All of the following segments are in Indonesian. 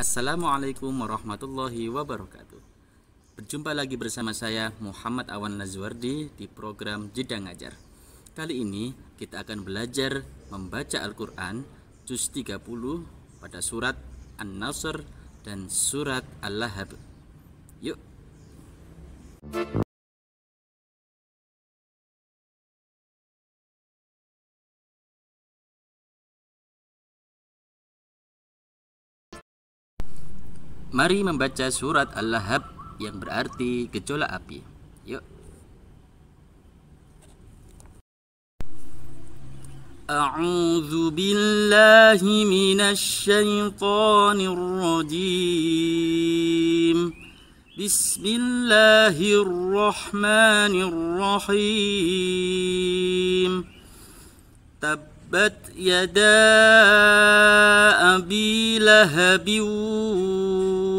Assalamualaikum warahmatullahi wabarakatuh. Berjumpa lagi bersama saya Muhammad Awan Nazwardi di program Jeda Ngajar. Kali ini kita akan belajar membaca Al-Qur'an juz 30 pada surat An-Nasr dan surat Al-Lahab. Yuk. Mari membaca surat Al-Lahab yang berarti gejolak api. Yuk. أعوذ بالله من الشيطان الرجيم بسم الله الرحمن الرحيم تبت يدا أبي لهب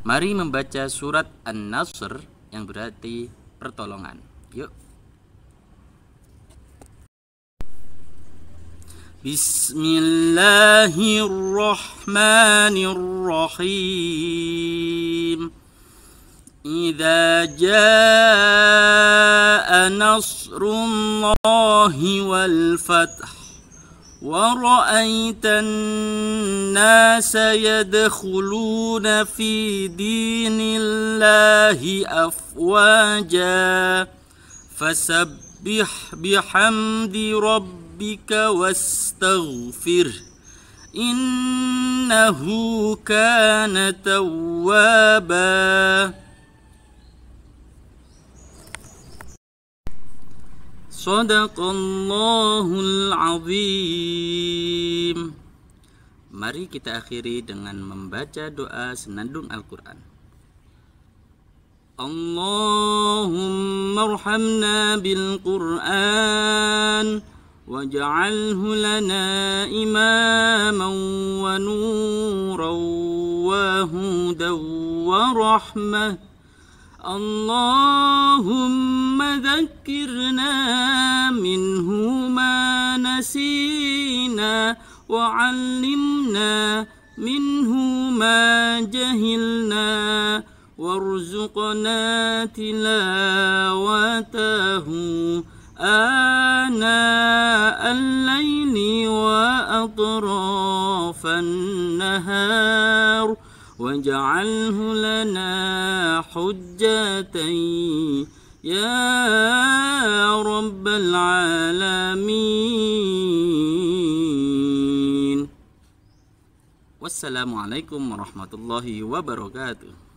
Mari membaca surat An-Nasr yang berarti pertolongan. Yuk. Bismillahirrahmanirrahim. Idza jaa Nasrullahi wal Fath. ورأيت الناس يدخلون في دين الله أفواجا فسبح بحمد ربك واستغفره إنه كان توابا Sadaqallahul Azim Mari kita akhiri dengan membaca doa senandung Al-Quran Allahumma rahamna bil-Quran Waj'alhu lana imaman wa nuran wa hudan wa rahmah Allahumma ذكرنا منه ما نسينا وعلمنا منه ما جهلنا وارزقنا تلاوته آناء الليل وأطراف النهار واجعله لنا حجتين يا رب العالمين والسلام عليكم ورحمة الله وبركاته